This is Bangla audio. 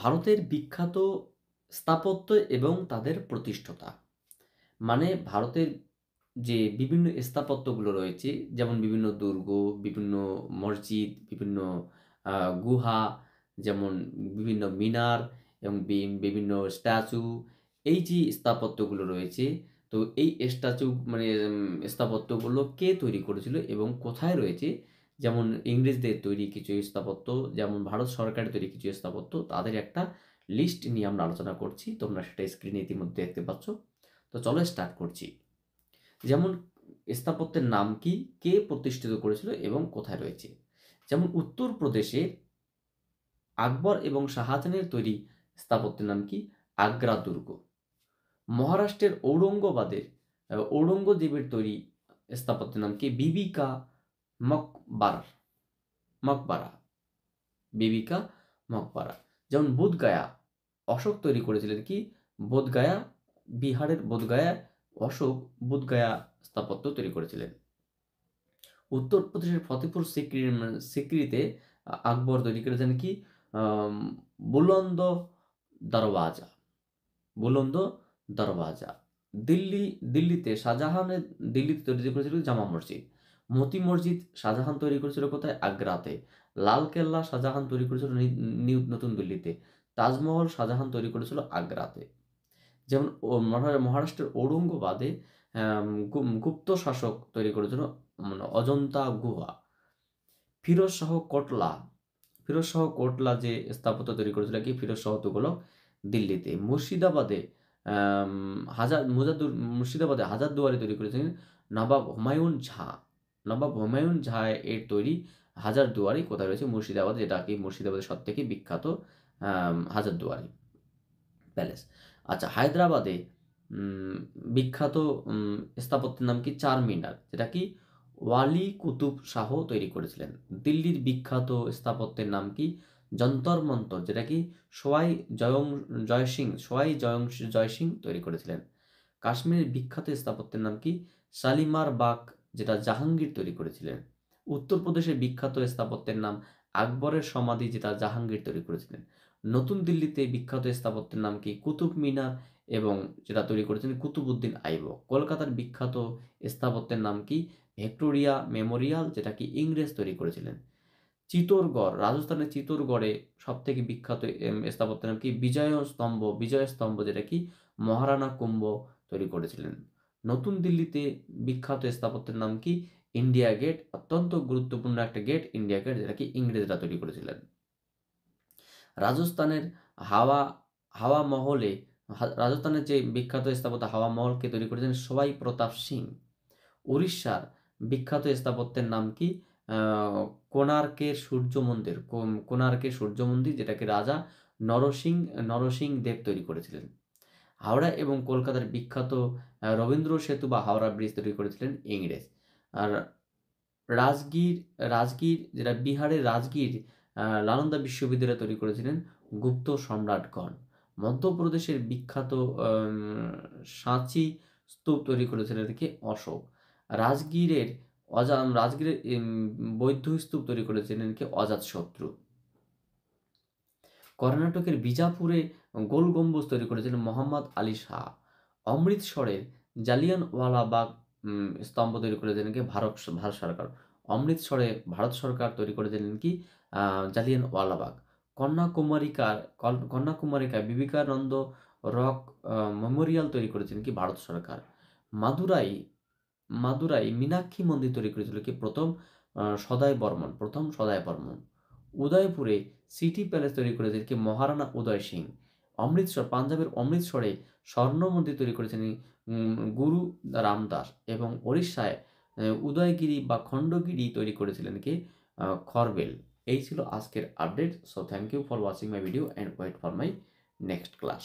ভারতের বিখ্যাত স্থাপত্য এবং তাদের প্রতিষ্ঠাতা মানে ভারতের যে বিভিন্ন স্থাপত্যগুলো রয়েছে যেমন বিভিন্ন দুর্গ বিভিন্ন মসজিদ বিভিন্ন গুহা যেমন বিভিন্ন মিনার এবং বিভিন্ন স্ট্যাচু এই যে স্থাপত্যগুলো রয়েছে তো এই স্ট্যাচু মানে স্থাপত্যগুলো কে তৈরি করেছিল এবং কোথায় রয়েছে যেমন ইংরেজদের তৈরি কিছু স্থাপত্য যেমন ভারত সরকারের তৈরি কিছু স্থাপত্য তাদের একটা লিস্ট নিয়ে আমরা আলোচনা করছি তোমরা সেটা স্ক্রিনে ইতিমধ্যে দেখতে পাচ্ছ তো চলো স্টার্ট করছি যেমন স্থাপত্যের নাম কি কে প্রতিষ্ঠিত করেছিল এবং কোথায় রয়েছে যেমন উত্তরপ্রদেশে আকবর এবং শাহাজানের তৈরি স্থাপত্যের নাম কি আগ্রা দুর্গ মহারাষ্ট্রের ঔরঙ্গবাদের ঔরঙ্গজেবের তৈরি স্থাপত্যের নাম কি বিবিকা মকবার মকবারা বিবিকা মকবারা যেমন বোধগায়া অশোক তৈরি করেছিলেন কি বোধগায়া বিহারের বোধগায়া অশোক বুধগায়া স্থাপত্য তৈরি করেছিলেন উত্তরপ্রদেশের ফতেপুর সিক্রি সিক্রিতে আকবর তৈরি করেছেন কি বুলন্দ দরওয়াজা বুলন্দ দরওয়াজা দিল্লি দিল্লিতে শাহজাহানের দিল্লিতে তৈরি করেছিল জামা মসজিদ মতি মসজিদ শাহজাহান তৈরি করেছিল কোথায় আগ্রাতে লাল কেল্লা শাহজাহান তৈরি করেছিল নিউ নতুন দিল্লিতে তাজমহল শাহজাহান তৈরি করেছিল আগ্রাতে যেমন মহারাষ্ট্রের ঔরঙ্গবাদে গুপ্ত শাসক তৈরি করেছিল মানে অজন্তা গুহা ফিরোজ শাহ কোটলা ফিরোজ শাহ কোটলা যে স্থাপত্য তৈরি করেছিল কি ফিরোজ শাহ তুগলক দিল্লিতে মুর্শিদাবাদে হাজার মুজাদুর মুর্শিদাবাদে হাজার দুয়ারি তৈরি করেছিলেন নবাব হুমায়ুন ঝা লম্বা হুমায়ুন ঝায় এর তৈরি হাজার দুয়ারি কোথায় রয়েছে মুর্শিদাবাদ যেটা কি মুর্শিদাবাদের সব থেকে বিখ্যাত হাজার দুয়ারি প্যালেস আচ্ছা হায়দ্রাবাদে বিখ্যাত স্থাপত্যের নাম কি চারমিনার যেটা কি ওয়ালি কুতুব শাহ তৈরি করেছিলেন দিল্লির বিখ্যাত স্থাপত্যের নাম কি যন্তর মন্তর যেটা কি সোয়াই জয়ং জয় সিং সোয়াই জয়ং জয় সিং তৈরি করেছিলেন কাশ্মীরের বিখ্যাত স্থাপত্যের নাম কি শালিমার বাঘ যেটা জাহাঙ্গীর তৈরি করেছিলেন উত্তরপ্রদেশের বিখ্যাত স্থাপত্যের নাম আকবরের সমাধি যেটা জাহাঙ্গীর তৈরি করেছিলেন নতুন দিল্লিতে বিখ্যাত স্থাপত্যের নাম কি কুতুব মিনার এবং যেটা তৈরি করেছেন কুতুবুদ্দিন আইবক কলকাতার বিখ্যাত স্থাপত্যের নাম কি ভিক্টোরিয়া মেমোরিয়াল যেটা কি ইংরেজ তৈরি করেছিলেন চিতোরগড় রাজস্থানের চিতোরগড়ে সব থেকে বিখ্যাত স্থাপত্যের নাম কি বিজয় স্তম্ভ বিজয় স্তম্ভ যেটা কি মহারানা কুম্ভ তৈরি করেছিলেন নতুন দিল্লিতে বিখ্যাত স্থাপত্যের নাম কি ইন্ডিয়া গেট অত্যন্ত গুরুত্বপূর্ণ একটা গেট ইন্ডিয়া গেট যেটাকে ইংরেজরা তৈরি করেছিলেন রাজস্থানের হাওয়া হাওয়া মহলে রাজস্থানের যে বিখ্যাত স্থাপত্য হাওয়া মহলকে তৈরি করেছেন সবাই প্রতাপ সিং উড়িষ্যার বিখ্যাত স্থাপত্যের নাম কি কোণার্কের সূর্য মন্দির কোণার্কের সূর্য মন্দির যেটাকে রাজা নরসিং নরসিং দেব তৈরি করেছিলেন হাওড়া এবং কলকাতার বিখ্যাত রবীন্দ্র সেতু বা হাওড়া ব্রিজ তৈরি করেছিলেন ইংরেজ আর রাজগীর রাজগীর যেটা বিহারের রাজগীর নালন্দা বিশ্ববিদ্যালয় তৈরি করেছিলেন গুপ্ত সম্রাটগণ মধ্যপ্রদেশের বিখ্যাত সাঁচি স্তূপ তৈরি করেছিলেন কে অশোক রাজগীরের অজা রাজগীরের বৌদ্ধ স্তূপ তৈরি করেছিলেন কে অজাতশত্রু কর্ণাটকের বিজাপুরে গোল গম্বুজ তৈরি করেছিলেন মোহাম্মদ আলী শাহ অমৃতসরের জালিয়ানওয়ালাবাগ স্তম্ভ তৈরি করেছিলেন কি ভারত ভারত সরকার অমৃতসরে ভারত সরকার তৈরি করেছিলেন কি জালিয়ানওয়ালাবাগ কন্যাকুমারিকার কন্যাকুমারিকায় বিবেকানন্দ রক মেমোরিয়াল তৈরি করেছিলেন কি ভারত সরকার মাদুরাই মাদুরাই মীনাক্ষী মন্দির তৈরি করেছিল কি প্রথম সদায় বর্মন প্রথম সদায় বর্মন উদয়পুরে সিটি প্যালেস তৈরি করেছেন কি মহারানা উদয় সিং অমৃতসর পাঞ্জাবের অমৃতসরে স্বর্ণ মন্দির তৈরি করেছেন গুরু রামদাস এবং ওড়িশায় উদয়গিরি বা খণ্ডগিরি তৈরি করেছিলেন কে খরবেল এই ছিল আজকের update so thank you for watching my video and wait for my next class